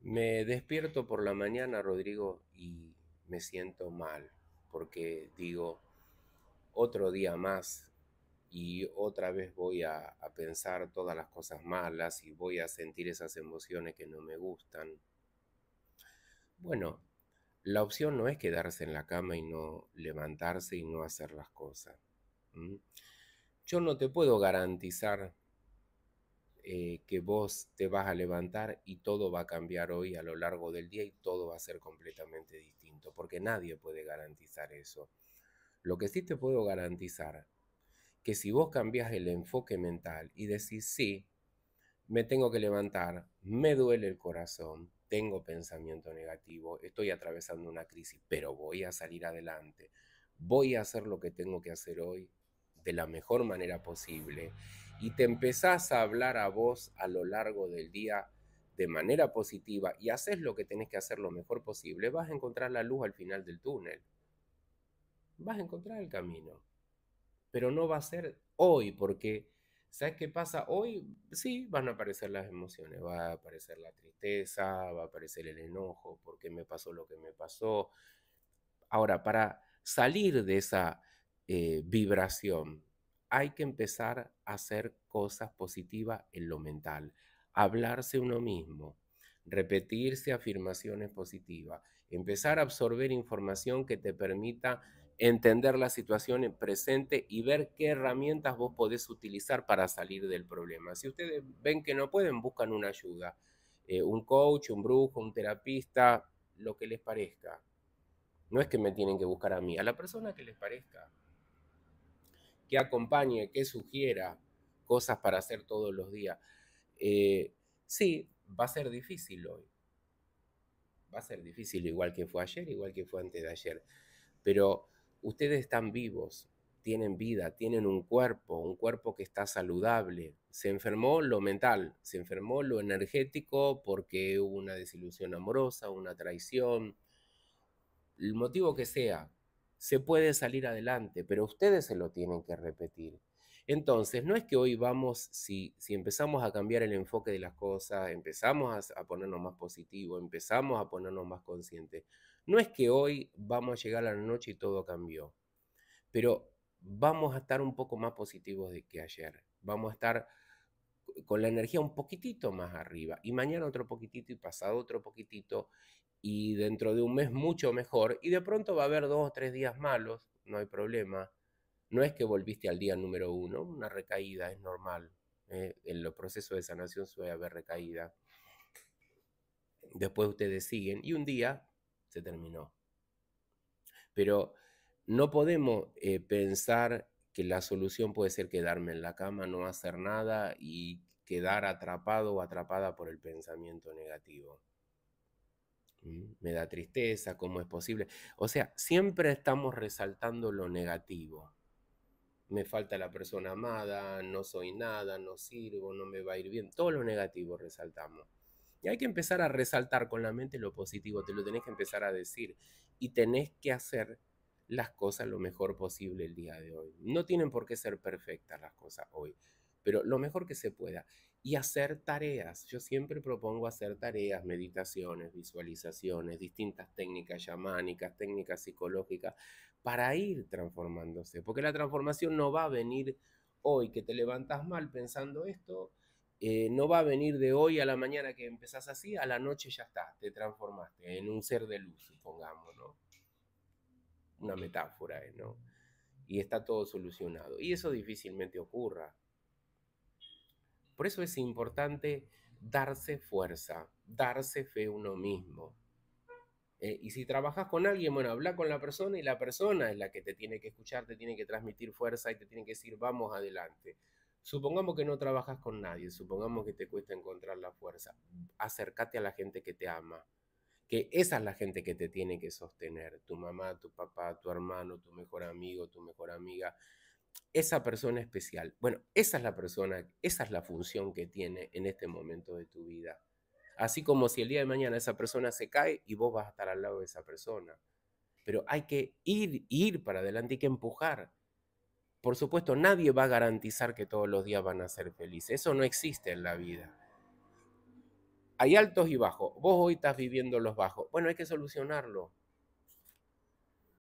Me despierto por la mañana, Rodrigo, y me siento mal, porque digo, otro día más y otra vez voy a, pensar todas las cosas malas y voy a sentir esas emociones que no me gustan. Bueno, la opción no es quedarse en la cama y no levantarse y no hacer las cosas. Yo no te puedo garantizar eh, que vos te vas a levantar y todo va a cambiar hoy a lo largo del día y todo va a ser completamente distinto, porque nadie puede garantizar eso. Lo que sí te puedo garantizar, que si vos cambias el enfoque mental y decís, sí, me tengo que levantar, me duele el corazón, tengo pensamiento negativo, estoy atravesando una crisis, pero voy a salir adelante, voy a hacer lo que tengo que hacer hoy de la mejor manera posible y te empezás a hablar a vos a lo largo del día de manera positiva y haces lo que tenés que hacer lo mejor posible, vas a encontrar la luz al final del túnel. Vas a encontrar el camino. Pero no va a ser hoy, porque ¿sabes qué pasa? Hoy sí van a aparecer las emociones, va a aparecer la tristeza, va a aparecer el enojo, porque me pasó lo que me pasó. Ahora, para salir de esa eh, vibración. Hay que empezar a hacer cosas positivas en lo mental, hablarse uno mismo, repetirse afirmaciones positivas, empezar a absorber información que te permita entender la situación presente y ver qué herramientas vos podés utilizar para salir del problema. Si ustedes ven que no pueden, buscan una ayuda, eh, un coach, un brujo, un terapista, lo que les parezca. No es que me tienen que buscar a mí, a la persona que les parezca que acompañe, que sugiera cosas para hacer todos los días. Eh, sí, va a ser difícil hoy. Va a ser difícil igual que fue ayer, igual que fue antes de ayer. Pero ustedes están vivos, tienen vida, tienen un cuerpo, un cuerpo que está saludable. Se enfermó lo mental, se enfermó lo energético porque hubo una desilusión amorosa, una traición, el motivo que sea, se puede salir adelante, pero ustedes se lo tienen que repetir. Entonces, no es que hoy vamos, si, si empezamos a cambiar el enfoque de las cosas, empezamos a, a ponernos más positivos, empezamos a ponernos más conscientes, no es que hoy vamos a llegar a la noche y todo cambió, pero vamos a estar un poco más positivos de que ayer, vamos a estar con la energía un poquitito más arriba y mañana otro poquitito y pasado otro poquitito y dentro de un mes mucho mejor y de pronto va a haber dos o tres días malos, no hay problema. No es que volviste al día número uno, una recaída es normal. Eh, en los procesos de sanación suele haber recaída. Después ustedes siguen y un día se terminó. Pero no podemos eh, pensar que la solución puede ser quedarme en la cama, no hacer nada y quedar atrapado o atrapada por el pensamiento negativo. Mm, me da tristeza, ¿cómo es posible? O sea, siempre estamos resaltando lo negativo. Me falta la persona amada, no soy nada, no sirvo, no me va a ir bien. Todo lo negativo resaltamos. Y hay que empezar a resaltar con la mente lo positivo, te lo tenés que empezar a decir y tenés que hacer las cosas lo mejor posible el día de hoy. No tienen por qué ser perfectas las cosas hoy, pero lo mejor que se pueda. Y hacer tareas. Yo siempre propongo hacer tareas, meditaciones, visualizaciones, distintas técnicas chamánicas, técnicas psicológicas, para ir transformándose. Porque la transformación no va a venir hoy, que te levantas mal pensando esto, eh, no va a venir de hoy a la mañana que empezás así, a la noche ya está te transformaste en un ser de luz, supongamos, ¿no? una metáfora, eh, ¿no? Y está todo solucionado. Y eso difícilmente ocurra. Por eso es importante darse fuerza, darse fe uno mismo. Eh, y si trabajas con alguien, bueno, habla con la persona y la persona es la que te tiene que escuchar, te tiene que transmitir fuerza y te tiene que decir, vamos adelante. Supongamos que no trabajas con nadie, supongamos que te cuesta encontrar la fuerza, acércate a la gente que te ama, que esa es la gente que te tiene que sostener, tu mamá, tu papá, tu hermano, tu mejor amigo, tu mejor amiga, esa persona especial. Bueno, esa es la persona, esa es la función que tiene en este momento de tu vida. Así como si el día de mañana esa persona se cae y vos vas a estar al lado de esa persona. Pero hay que ir, ir para adelante, hay que empujar. Por supuesto, nadie va a garantizar que todos los días van a ser felices. Eso no existe en la vida hay altos y bajos. Vos hoy estás viviendo los bajos. Bueno, hay que solucionarlo.